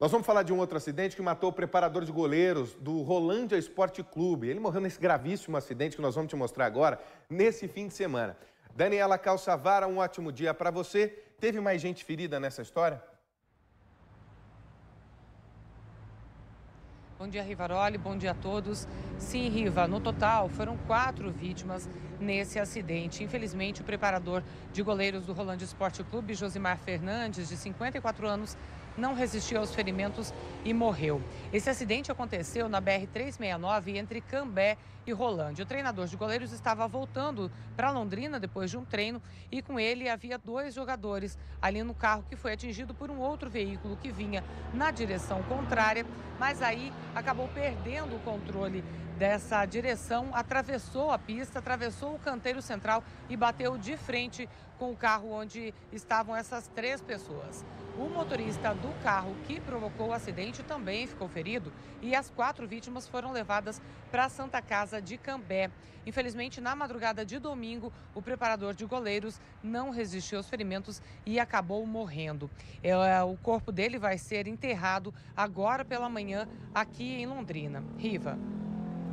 Nós vamos falar de um outro acidente que matou o preparador de goleiros do Rolândia Esporte Clube. Ele morreu nesse gravíssimo acidente que nós vamos te mostrar agora, nesse fim de semana. Daniela Calçavara, um ótimo dia para você. Teve mais gente ferida nessa história? Bom dia, Rivaroli. Bom dia a todos. Sim, Riva, no total foram quatro vítimas nesse acidente. Infelizmente, o preparador de goleiros do Rolândia Esporte Clube, Josimar Fernandes, de 54 anos, não resistiu aos ferimentos e morreu. Esse acidente aconteceu na BR-369 entre Cambé e Rolândia. O treinador de goleiros estava voltando para Londrina depois de um treino e com ele havia dois jogadores ali no carro que foi atingido por um outro veículo que vinha na direção contrária, mas aí acabou perdendo o controle dessa direção, atravessou a pista, atravessou o canteiro central e bateu de frente com o carro onde estavam essas três pessoas. O motorista do do carro que provocou o acidente também ficou ferido e as quatro vítimas foram levadas para a Santa Casa de Cambé. Infelizmente, na madrugada de domingo, o preparador de goleiros não resistiu aos ferimentos e acabou morrendo. É, o corpo dele vai ser enterrado agora pela manhã aqui em Londrina. Riva.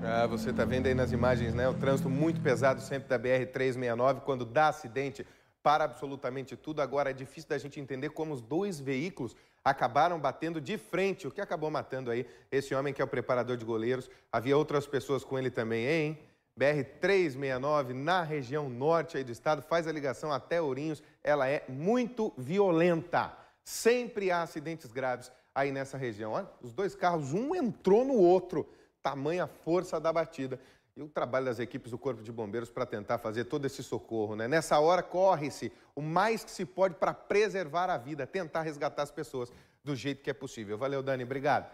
Ah, você está vendo aí nas imagens, né? O trânsito muito pesado sempre da BR-369, quando dá acidente para absolutamente tudo. Agora é difícil da gente entender como os dois veículos acabaram batendo de frente, o que acabou matando aí esse homem que é o preparador de goleiros. Havia outras pessoas com ele também, hein? BR-369, na região norte aí do estado, faz a ligação até Ourinhos. Ela é muito violenta. Sempre há acidentes graves aí nessa região. Olha, os dois carros, um entrou no outro. Tamanha força da batida. E o trabalho das equipes do Corpo de Bombeiros para tentar fazer todo esse socorro, né? Nessa hora, corre-se o mais que se pode para preservar a vida, tentar resgatar as pessoas do jeito que é possível. Valeu, Dani. Obrigado.